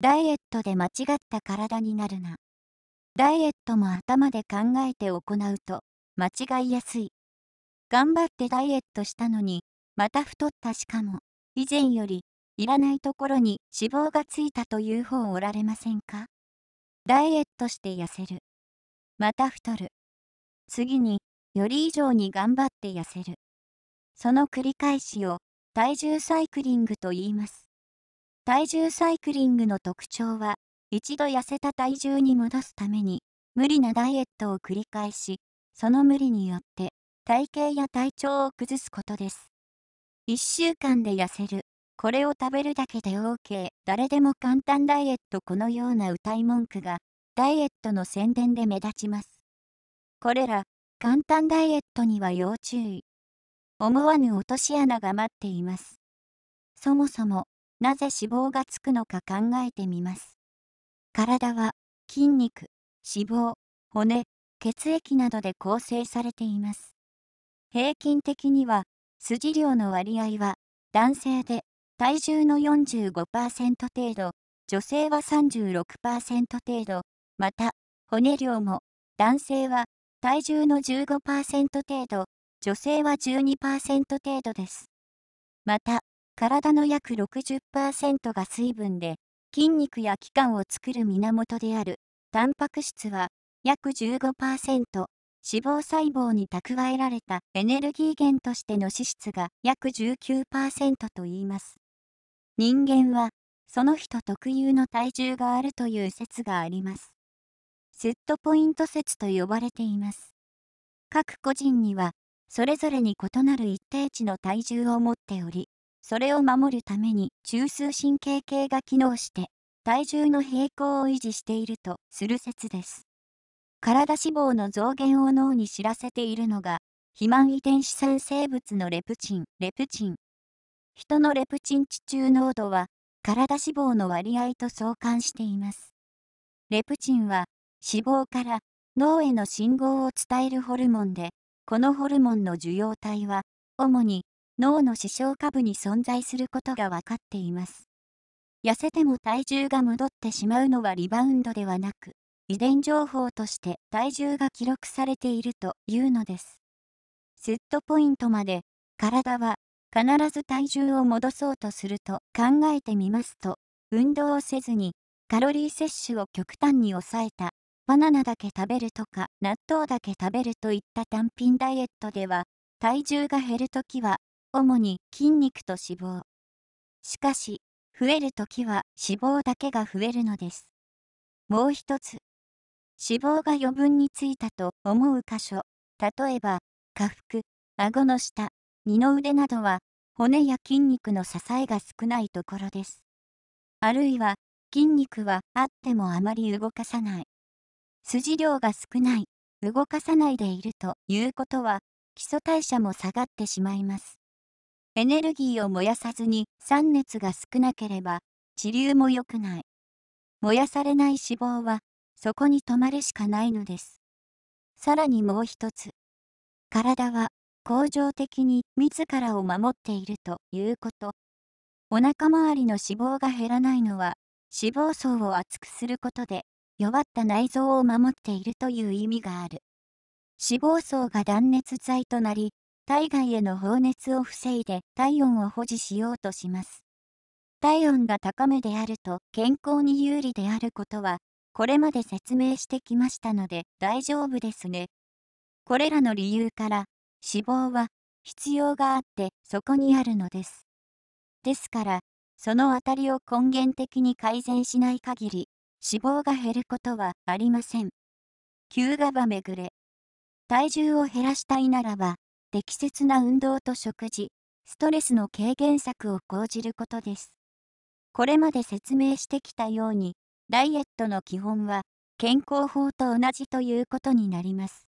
ダイエットで間違った体になるな。ダイエットも頭で考えて行うと、間違いやすい。頑張ってダイエットしたのに、また太ったしかも、以前より、いらないところに脂肪がついたという方おられませんかダイエットして痩せる。また太る。次に、より以上に頑張って痩せる。その繰り返しを、体重サイクリングと言います。体重サイクリングの特徴は、一度痩せた体重に戻すために、無理なダイエットを繰り返し、その無理によって、体型や体調を崩すことです。1週間で痩せる、これを食べるだけで OK、誰でも簡単ダイエットこのような歌い文句が、ダイエットの宣伝で目立ちます。これら、簡単ダイエットには要注意。思わぬ落とし穴が待っています。そもそも、なぜ脂肪がつくのか考えてみます。体は筋肉、脂肪、骨、血液などで構成されています。平均的には筋量の割合は男性で体重の45%程度、女性は36%程度、また骨量も男性は体重の15%程度、女性は12%程度です。また、体の約60%が水分で、筋肉や器官を作る源である、タンパク質は約15%、脂肪細胞に蓄えられたエネルギー源としての脂質が約19%と言います。人間は、その人特有の体重があるという説があります。セットポイント説と呼ばれています。各個人には、それぞれに異なる一定値の体重を持っており、それを守るために中枢神経系が機能して体重の平衡を維持しているとする説です。体脂肪の増減を脳に知らせているのが肥満遺伝子産生物のレプチン、レプチン。人のレプチン地中濃度は体脂肪の割合と相関しています。レプチンは脂肪から脳への信号を伝えるホルモンで、このホルモンの受容体は主に脳の視床下部に存在することが分かっています。痩せても体重が戻ってしまうのはリバウンドではなく、遺伝情報として体重が記録されているというのです。セットポイントまで、体は必ず体重を戻そうとすると考えてみますと、運動をせずにカロリー摂取を極端に抑えた、バナナだけ食べるとか納豆だけ食べるといった単品ダイエットでは、体重が減るときは主に筋肉と脂肪。しかし、増えるときは脂肪だけが増えるのです。もう一つ、脂肪が余分についたと思う箇所、例えば、下腹、顎の下、二の腕などは、骨や筋肉の支えが少ないところです。あるいは、筋肉はあってもあまり動かさない。筋量が少ない、動かさないでいるということは、基礎代謝も下がってしまいます。エネルギーを燃やさずに酸熱が少なければ治流も良くない。燃やされない脂肪はそこに止まるしかないのです。さらにもう一つ。体は恒常的に自らを守っているということ。お腹周りの脂肪が減らないのは脂肪層を厚くすることで弱った内臓を守っているという意味がある。脂肪層が断熱材となり体外への放熱を防いで体温を保持しようとします。体温が高めであると健康に有利であることは、これまで説明してきましたので大丈夫ですね。これらの理由から、脂肪は必要があってそこにあるのです。ですから、そのあたりを根源的に改善しない限り、脂肪が減ることはありません。急がばめぐれ。体重を減らしたいならば、適切な運動と食事、ストレスの軽減策を講じることです。これまで説明してきたように、ダイエットの基本は健康法と同じということになります。